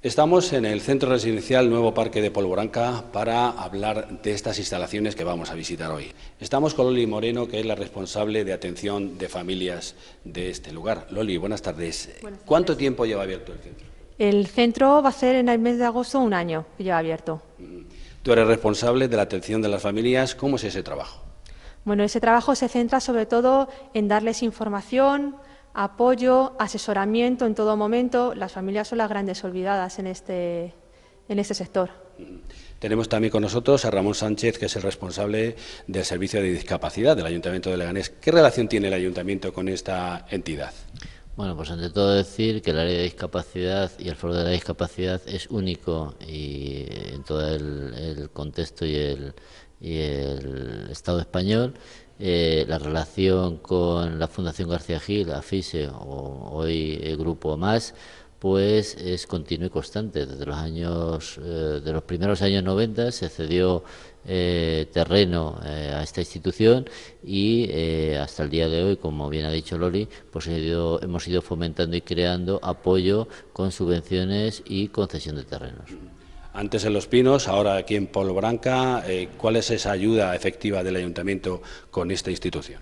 Estamos en el centro residencial Nuevo Parque de Polvoranca para hablar de estas instalaciones que vamos a visitar hoy. Estamos con Loli Moreno, que es la responsable de atención de familias de este lugar. Loli, buenas tardes. ¿Cuánto tiempo lleva abierto el centro? El centro va a ser en el mes de agosto un año que lleva abierto. Mm. Tú eres responsable de la atención de las familias. ¿Cómo es ese trabajo? Bueno, ese trabajo se centra sobre todo en darles información, apoyo, asesoramiento en todo momento. Las familias son las grandes olvidadas en este, en este sector. Tenemos también con nosotros a Ramón Sánchez, que es el responsable del Servicio de Discapacidad del Ayuntamiento de Leganés. ¿Qué relación tiene el Ayuntamiento con esta entidad? Bueno, pues ante todo decir que el área de discapacidad y el foro de la discapacidad es único y eh, en todo el, contexto y el Estado español eh, la relación con la Fundación García Gil, AFISE o hoy el Grupo Más, pues es continua y constante. Desde los años, eh, de los primeros años 90 se cedió eh, terreno a esta institución y hasta el día de hoy, como bien ha dicho Loli, pues hemos ido fomentando y creando apoyo con subvenciones y concesión de terrenos antes en Los Pinos, ahora aquí en Polo Branca. Eh, ¿Cuál es esa ayuda efectiva del ayuntamiento con esta institución?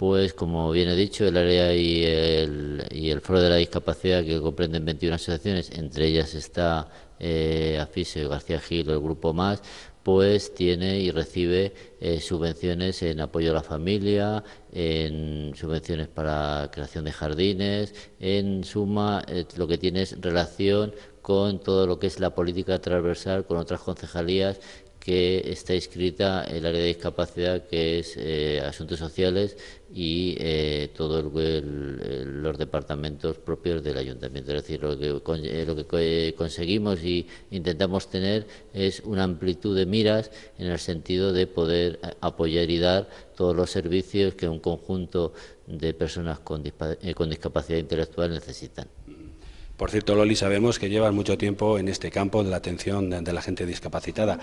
pues como bien he dicho, el área y el, y el foro de la discapacidad que comprenden 21 asociaciones, entre ellas está eh, Afise, García Gil, el grupo más, pues tiene y recibe eh, subvenciones en apoyo a la familia, en subvenciones para creación de jardines, en suma eh, lo que tiene es relación con todo lo que es la política transversal con otras concejalías que está inscrita el área de discapacidad, que es eh, asuntos sociales y eh, todos los departamentos propios del ayuntamiento. Es decir, lo que, eh, lo que conseguimos y intentamos tener es una amplitud de miras en el sentido de poder apoyar y dar todos los servicios que un conjunto de personas con, con discapacidad intelectual necesitan. Por cierto, Loli, sabemos que llevas mucho tiempo en este campo de la atención de, la gente discapacitada.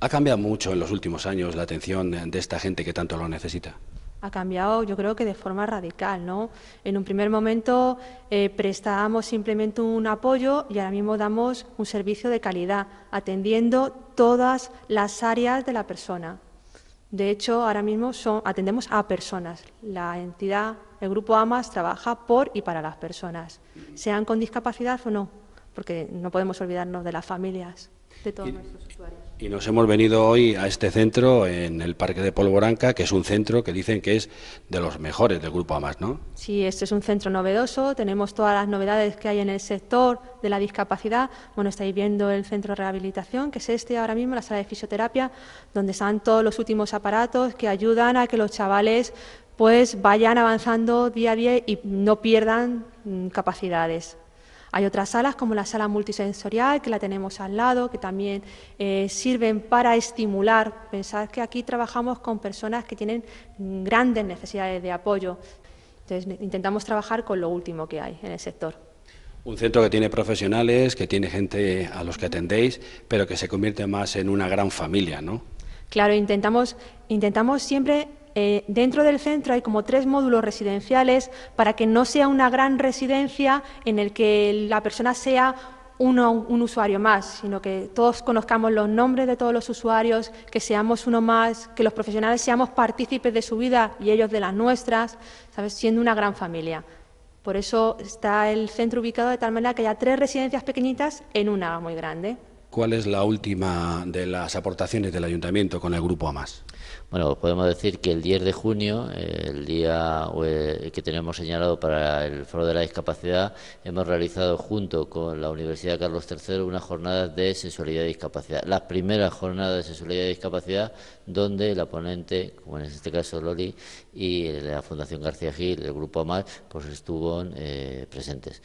¿Ha cambiado mucho en los últimos años la atención de esta gente que tanto lo necesita? ha cambiado, yo creo que de forma radical, ¿no? En un primer momento eh, prestábamos simplemente un apoyo y ahora mismo damos un servicio de calidad, atendiendo todas las áreas de la persona. De hecho, ahora mismo son, atendemos a personas. La entidad, el grupo AMAS, trabaja por y para las personas, sean con discapacidad o no, porque no podemos olvidarnos de las familias, de todos nuestros usuarios. Y nos hemos venido hoy a este centro en el Parque de Polvoranca, que es un centro que dicen que es de los mejores del Grupo AMAS, ¿no? Sí, este es un centro novedoso, tenemos todas las novedades que hay en el sector de la discapacidad. Bueno, estáis viendo el centro de rehabilitación, que es este ahora mismo, la sala de fisioterapia, donde están todos los últimos aparatos que ayudan a que los chavales pues vayan avanzando día a día y no pierdan mm, capacidades. Hay otras salas como la sala multisensorial, que la tenemos al lado, que también eh, sirven para estimular. Pensad que aquí trabajamos con personas que tienen grandes necesidades de apoyo. Entonces intentamos trabajar con lo último que hay en el sector. Un centro que tiene profesionales, que tiene gente a los que atendéis, pero que se convierte más en una gran familia, ¿no? Claro, intentamos, intentamos siempre eh, dentro del centro hay como tres módulos residenciales para que no sea una gran residencia en el que la persona sea uno, un usuario más, sino que todos conozcamos los nombres de todos los usuarios, que seamos uno más, que los profesionales seamos partícipes de su vida y ellos de las nuestras, ¿sabes? siendo una gran familia. Por eso está el centro ubicado de tal manera que haya tres residencias pequeñitas en una muy grande. ¿Cuál es la última de las aportaciones del ayuntamiento con el grupo AMAS? Bueno, podemos decir que el 10 de junio, el día eh, que tenemos señalado para el Foro de la Discapacidad, hemos realizado junto con la Universidad Carlos III una jornada de sexualidad y discapacidad. La primera jornada de sexualidad y discapacidad donde la ponente, como en este caso Loli, y la Fundación García Gil, el Grupo AMAS, pues estuvieron eh, presentes.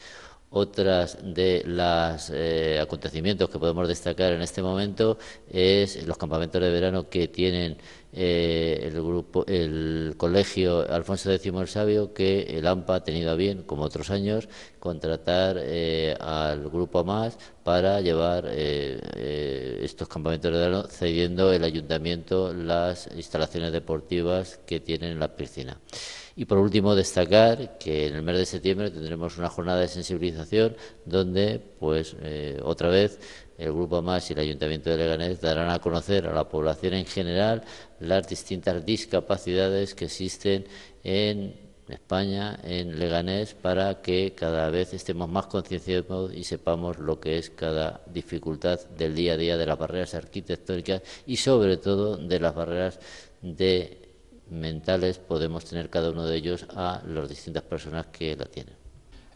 Otras de los eh, acontecimientos que podemos destacar en este momento es los campamentos de verano que tienen eh, el grupo, el colegio Alfonso X el Sabio, que el AMPA ha tenido a bien, como otros años, contratar eh, al grupo más para llevar estos campamentos de cediendo el ayuntamiento las instalaciones deportivas que tienen la piscina. Y por último, destacar que en el mes de septiembre tendremos una jornada de sensibilización donde, pues, eh, otra vez el Grupo Más y el Ayuntamiento de Leganés darán a conocer a la población en general las distintas discapacidades que existen en España, en Leganés, para que cada vez estemos más concienciados y sepamos lo que es cada dificultad del día a día de las barreras arquitectónicas y sobre todo de las barreras mentales podemos tener cada uno de ellos a las distintas personas que la tienen.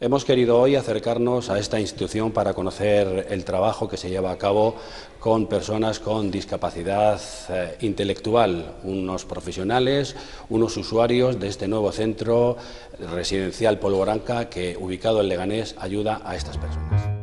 Hemos querido hoy acercarnos a esta institución para conocer el trabajo que se lleva a cabo con personas con discapacidad eh, intelectual, unos profesionales, unos usuarios de este nuevo centro residencial Polvoranca que, ubicado en Leganés, ayuda a estas personas.